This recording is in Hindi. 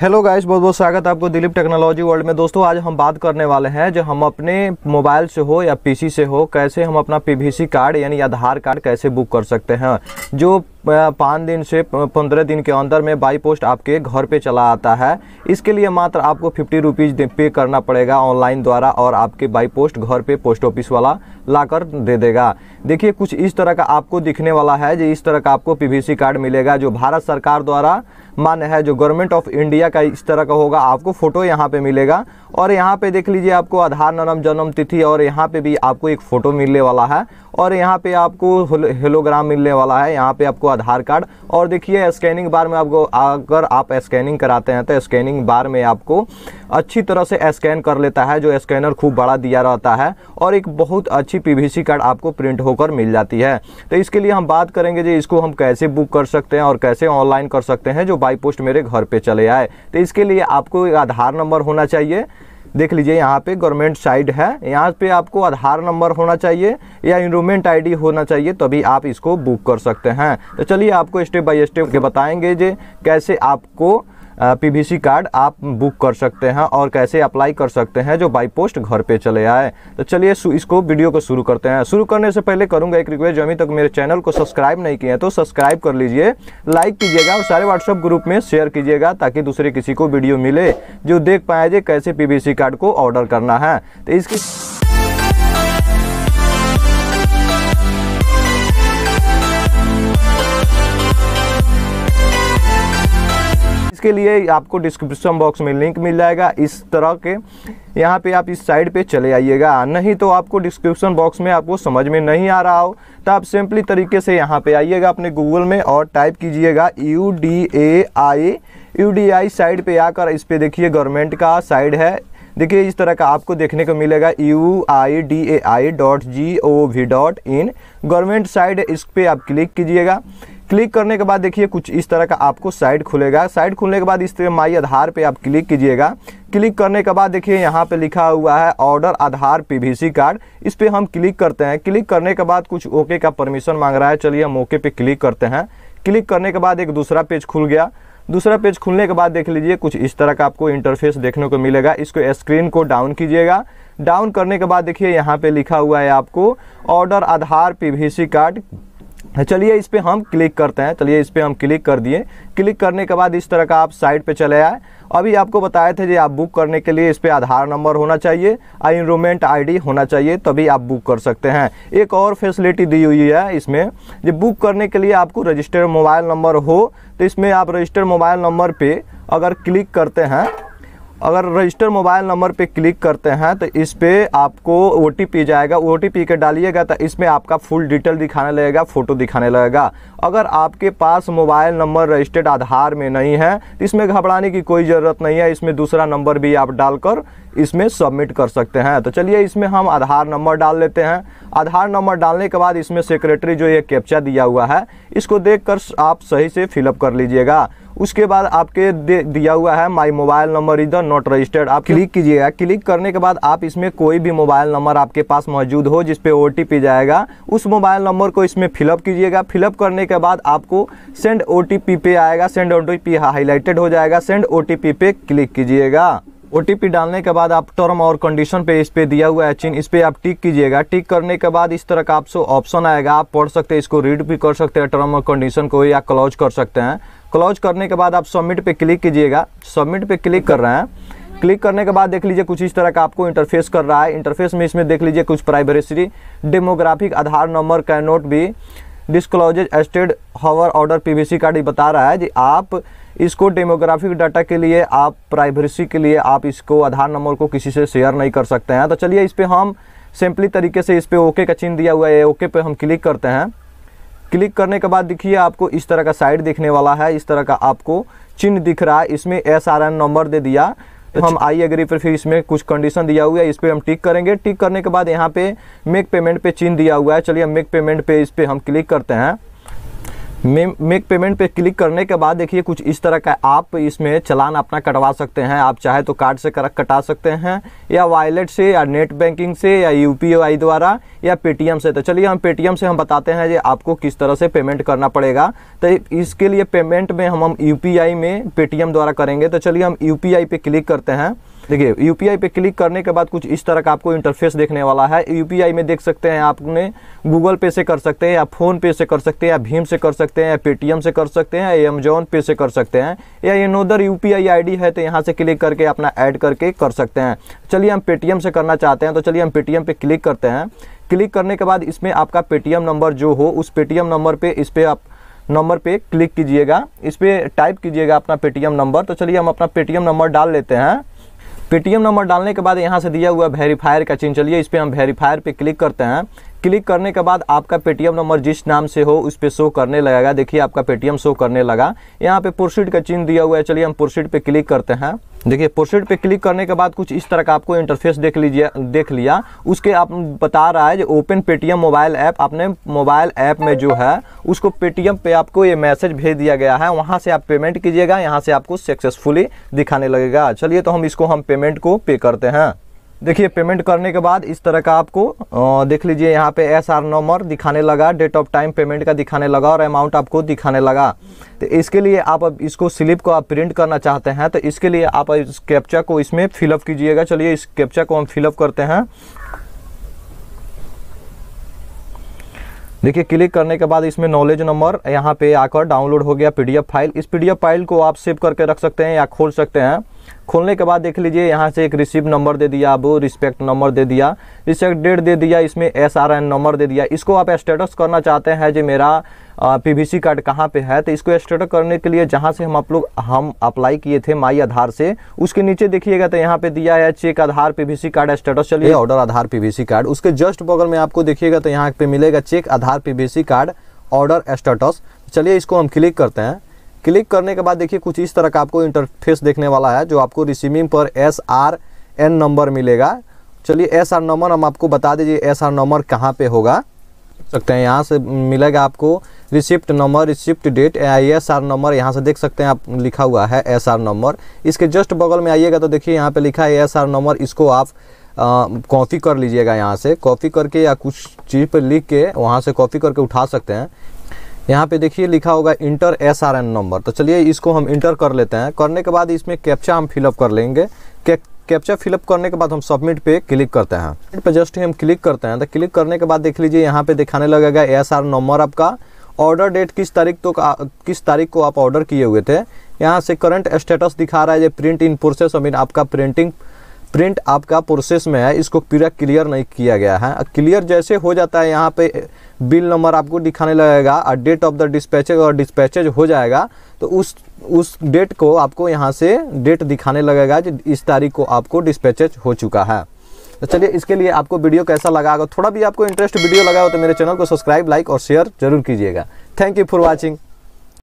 हेलो गाइस बहुत बहुत स्वागत है आपको दिलीप टेक्नोलॉजी वर्ल्ड में दोस्तों आज हम बात करने वाले हैं जो हम अपने मोबाइल से हो या पीसी से हो कैसे हम अपना पीवीसी कार्ड यानी आधार कार्ड कैसे बुक कर सकते हैं जो पाँच दिन से पंद्रह दिन के अंदर में बाई पोस्ट आपके घर पे चला आता है इसके लिए मात्र आपको फिफ्टी रुपीज़ पे करना पड़ेगा ऑनलाइन द्वारा और आपके बाई पोस्ट घर पे पोस्ट ऑफिस वाला लाकर दे देगा देखिए कुछ इस तरह का आपको दिखने वाला है जो इस तरह का आपको पीवीसी कार्ड मिलेगा जो भारत सरकार द्वारा मान्य है जो गवर्नमेंट ऑफ इंडिया का इस तरह का होगा आपको फ़ोटो यहाँ पर मिलेगा और यहाँ पर देख लीजिए आपको आधार नरम जन्म तिथि और यहाँ पर भी आपको एक फ़ोटो मिलने वाला है और यहाँ पे आपको हेलोग्राम मिलने वाला है यहाँ पर आपको आधार कार्ड और देखिए स्कैनिंग बार में आपको अगर आप स्कैनिंग कराते हैं तो स्कैनिंग बार में आपको अच्छी तरह से स्कैन कर लेता है जो स्कैनर खूब बड़ा दिया रहता है और एक बहुत अच्छी पी कार्ड आपको प्रिंट होकर मिल जाती है तो इसके लिए हम बात करेंगे जी इसको हम कैसे बुक कर सकते हैं और कैसे ऑनलाइन कर सकते हैं जो बाई पोस्ट मेरे घर पर चले आए तो इसके लिए आपको आधार नंबर होना चाहिए देख लीजिए यहाँ पे गवर्नमेंट साइड है यहाँ पे आपको आधार नंबर होना चाहिए या इनरोमेंट आईडी होना चाहिए तभी आप इसको बुक कर सकते हैं तो चलिए आपको स्टेप बाय स्टेप के बताएंगे जे कैसे आपको पीवीसी कार्ड आप बुक कर सकते हैं और कैसे अप्लाई कर सकते हैं जो बाई पोस्ट घर पे चले आए तो चलिए इसको वीडियो को शुरू करते हैं शुरू करने से पहले करूंगा एक रिक्वेस्ट जो अभी तक मेरे चैनल को सब्सक्राइब नहीं किए तो सब्सक्राइब कर लीजिए लाइक कीजिएगा और सारे व्हाट्सअप ग्रुप में शेयर कीजिएगा ताकि दूसरे किसी को वीडियो मिले जो देख पाए जे कैसे पी कार्ड को ऑर्डर करना है तो इसकी इसके लिए आपको डिस्क्रिप्शन बॉक्स में लिंक मिल जाएगा इस तरह के यहाँ पे आप इस साइड पे चले आइएगा नहीं तो आपको डिस्क्रिप्शन बॉक्स में आपको समझ में नहीं आ रहा हो तो आप सिंपली तरीके से यहाँ पे आइएगा अपने गूगल में और टाइप कीजिएगा U D A I U D I site पर आकर इस पर देखिए गवर्नमेंट का साइड है देखिए इस तरह का आपको देखने को मिलेगा U I D A I dot G O V dot in government site इस पर आप क्लिक कीजिएगा क्लिक करने के बाद देखिए कुछ इस तरह का आपको साइट खुलेगा साइट खुलने के बाद इस तरह माई आधार पे आप क्लिक कीजिएगा क्लिक करने के बाद देखिए यहाँ पे लिखा हुआ है ऑर्डर आधार पीवीसी कार्ड इस पर हम क्लिक करते हैं क्लिक करने के बाद कुछ ओके का परमिशन मांग रहा है चलिए हम ओके पे क्लिक करते हैं क्लिक करने के बाद एक दूसरा पेज खुल गया दूसरा पेज खुलने के बाद देख लीजिए कुछ इस तरह का आपको इंटरफेस देखने को मिलेगा इसको स्क्रीन को डाउन कीजिएगा डाउन करने के बाद देखिए यहाँ पे लिखा हुआ है आपको ऑर्डर आधार पीवीसी कार्ड चलिए इस पर हम क्लिक करते हैं चलिए इस पर हम क्लिक कर दिए क्लिक करने के बाद इस तरह का आप साइट पे चले आए अभी आपको बताए थे जी आप बुक करने के लिए इस पर आधार नंबर होना चाहिए और इनरोमेंट आईडी होना चाहिए तभी आप बुक कर सकते हैं एक और फैसिलिटी दी हुई है इसमें जो बुक करने के लिए आपको रजिस्टर्ड मोबाइल नंबर हो तो इसमें आप रजिस्टर्ड मोबाइल नंबर पर अगर क्लिक करते हैं अगर रजिस्टर मोबाइल नंबर पे क्लिक करते हैं तो इस पर आपको ओ जाएगा ओ के डालिएगा तो इसमें आपका फुल डिटेल दिखाने लगेगा फ़ोटो दिखाने लगेगा अगर आपके पास मोबाइल नंबर रजिस्टर्ड आधार में नहीं है तो इसमें घबराने की कोई ज़रूरत नहीं है इसमें दूसरा नंबर भी आप डालकर इसमें सबमिट कर सकते हैं तो चलिए इसमें हम आधार नंबर डाल लेते हैं आधार नंबर डालने के बाद इसमें सेक्रेटरी जो ये कैप्चा दिया हुआ है इसको देख आप सही से फिलअप कर लीजिएगा उसके बाद आपके दे दिया हुआ है my mobile number is the not registered आप क्लिक कीजिएगा क्लिक करने के बाद आप इसमें कोई भी मोबाइल नंबर आपके पास मौजूद हो ओ टी पी जाएगा उस मोबाइल नंबर को इसमें फिलअप कीजिएगा फिलअप करने के बाद आपको सेंड ओ पे आएगा सेंड ओ टी हाईलाइटेड हो जाएगा सेंड ओ पे क्लिक कीजिएगा ओ डालने के बाद आप टर्म और कंडीशन पे इस पे दिया हुआ है चिन्ह इस पे आप टिक कीजिएगा टिक करने के बाद इस तरह का आपसे ऑप्शन आएगा आप पढ़ सकते हैं इसको रीड भी कर सकते हैं टर्म और कंडीशन को या क्लोज कर सकते हैं क्लोज करने के बाद आप सबमिट पे क्लिक कीजिएगा सबमिट पे क्लिक कर रहे हैं क्लिक करने के बाद देख लीजिए कुछ इस तरह का आपको इंटरफेस कर रहा है इंटरफेस में इसमें देख लीजिए कुछ प्राइवेसी डेमोग्राफिक आधार नंबर का नोट भी डिस्क्लोजेज एस्टेड हवर ऑर्डर पीवीसी कार्ड ये बता रहा है जी आप इसको डेमोग्राफिक डाटा के लिए आप प्राइवेसी के लिए आप इसको आधार नंबर को किसी से शेयर नहीं कर सकते हैं तो चलिए इस पर हम सिंपली तरीके से इस पर ओके का चिन्ह दिया हुआ है ओके पे हम क्लिक करते हैं क्लिक करने के बाद देखिए आपको इस तरह का साइड दिखने वाला है इस तरह का आपको चिन्ह दिख रहा है इसमें एस आर एन नंबर दे दिया तो अच्छा। हम आई एग्री पर फिर इसमें कुछ कंडीशन दिया हुआ है इस पर हम टिक करेंगे टिक करने के बाद यहाँ पे मेक पेमेंट पे चिन्ह दिया हुआ है चलिए हम मेक पेमेंट पे इस पर हम क्लिक करते हैं मेक पेमेंट पे क्लिक करने के बाद देखिए कुछ इस तरह का आप इसमें चलान अपना कटवा सकते हैं आप चाहे तो कार्ड से कटा सकते हैं या वॉलेट से या नेट बैंकिंग से या यू द्वारा या पेटीएम से तो चलिए हम पेटीएम से हम बताते हैं कि आपको किस तरह से पेमेंट करना पड़ेगा तो इसके लिए पेमेंट में हम हम यू में पेटीएम द्वारा करेंगे तो चलिए हम यू पे क्लिक करते हैं देखिए यूपीआई पे क्लिक करने के बाद कुछ इस तरह का आपको इंटरफेस देखने वाला है यूपीआई में देख सकते हैं आपने गूगल पे से कर सकते हैं या फोन पे से कर सकते हैं या भीम से कर सकते हैं या पेटीएम से कर सकते हैं या अमेजोन पे से कर सकते हैं या ये नोदर यू पी है तो यहाँ से क्लिक करके अपना ऐड करके कर सकते हैं चलिए हम पेटीएम से करना चाहते हैं तो चलिए हम पेटीएम पर क्लिक करते हैं क्लिक करने के बाद इसमें आपका पेटीएम नंबर जो हो उस पेटीएम नंबर पे इस पर आप नंबर पे क्लिक कीजिएगा इस पर टाइप कीजिएगा अपना पेटीएम नंबर तो चलिए हम अपना पेटीएम नंबर डाल लेते हैं पेटीएम नंबर डालने के बाद यहाँ से दिया हुआ वेरीफायर का चिन्ह चलिए इस पर हम वेरीफायर पर क्लिक करते हैं क्लिक करने के बाद आपका पेटीएम नंबर जिस नाम से हो उस पर शो करने लगेगा देखिए आपका पेटीएम शो करने लगा यहाँ पे प्रोसीड का चिन्ह दिया हुआ है चलिए हम प्रोसीड पे क्लिक करते हैं देखिए प्रोसीड पे क्लिक करने के बाद कुछ इस तरह का आपको इंटरफेस देख लीजिए देख लिया उसके आप बता रहा है जो ओपन पेटीएम मोबाइल ऐप आपने मोबाइल ऐप में जो है उसको पेटीएम पे आपको ये मैसेज भेज दिया गया है वहाँ से आप पेमेंट कीजिएगा यहाँ से आपको सक्सेसफुली दिखाने लगेगा चलिए तो हम इसको हम पेमेंट को पे करते हैं देखिए पेमेंट करने के बाद इस तरह का आपको देख लीजिए यहाँ पे एस आर नंबर दिखाने लगा डेट ऑफ टाइम पेमेंट का दिखाने लगा और अमाउंट आपको दिखाने लगा तो इसके लिए आप अब इसको स्लिप को आप प्रिंट करना चाहते हैं तो इसके लिए आप इस कैप्चा को इसमें फिलअप कीजिएगा चलिए इस कैप्चा को हम फिलअप करते हैं देखिए क्लिक करने के बाद इसमें नॉलेज नंबर यहाँ पे आकर डाउनलोड हो गया पीडीएफ फाइल इस पीडीएफ फाइल को आप सेव करके रख सकते हैं या खोल सकते हैं खोलने के बाद देख लीजिए यहाँ से एक रिसिप्ट नंबर दे दिया अब रिस्पेक्ट नंबर दे दिया रिस्पेक्ट डेट दे दिया इसमें एस आर एन नंबर दे दिया इसको आप स्टेटस करना चाहते हैं जो मेरा पी वी सी कार्ड कहाँ पे है तो इसको स्टेटस करने के लिए जहाँ से हम आप लोग हम अप्लाई किए थे माई आधार से उसके नीचे देखिएगा तो यहाँ पे दिया है check Aadhaar P V C card status चलिए order Aadhaar P V C card उसके जस्ट बगल में आपको देखिएगा तो यहाँ पे मिलेगा check Aadhaar P V C card order status चलिए इसको हम क्लिक करते हैं क्लिक करने के बाद देखिए कुछ इस तरह का आपको इंटरफेस देखने वाला है जो आपको रिसीविंग पर एस आर एन नंबर मिलेगा चलिए एस आर नंबर हम आपको बता दीजिए एस आर नंबर कहाँ पे होगा सकते हैं यहाँ से मिलेगा आपको receipt number receipt date I S R number यहाँ से देख सकते हैं आप लिखा हुआ है एस आर नंबर इसके जस्ट बगल में आइएगा तो देखिए यहाँ पे लिखा है एस आर नंबर इसको आप कॉपी कर लीजिएगा यहाँ से कॉपी करके या कुछ चीज़ पर लिख के वहाँ से कॉपी करके उठा सकते हैं यहाँ पे देखिए लिखा होगा enter S R N number तो चलिए इसको हम इंटर कर लेते हैं करने के बाद इसमें कैप्चा हम फिलअप कर लेंगे कैप्चा फिलअप करने के बाद हम सबमिट पे क्लिक करते हैं पे जस्ट हम क्लिक करते हैं तो क्लिक करने के बाद देख लीजिए यहाँ पे दिखाने लगेगा एस आर नंबर आपका ऑर्डर डेट किस तारीख तो किस तारीख को आप ऑर्डर किए हुए थे यहाँ से करंट स्टेटस दिखा रहा है जो print in process I mean आपका प्रिंटिंग प्रिंट आपका प्रोसेस में है इसको पूरा क्लियर नहीं किया गया है क्लियर जैसे हो जाता है यहाँ पे बिल नंबर आपको दिखाने लगेगा और डेट ऑफ द डिस्पैचेज और डिस्पैचेज हो जाएगा तो उस उस डेट को आपको यहाँ से डेट दिखाने लगेगा कि इस तारीख को आपको डिस्पैचेज हो चुका है तो चलिए इसके लिए आपको वीडियो कैसा लगा अगर थोड़ा भी आपको इंटरेस्ट वीडियो लगा हो तो मेरे चैनल को सब्सक्राइब लाइक और शेयर जरूर कीजिएगा थैंक यू फॉर वॉचिंग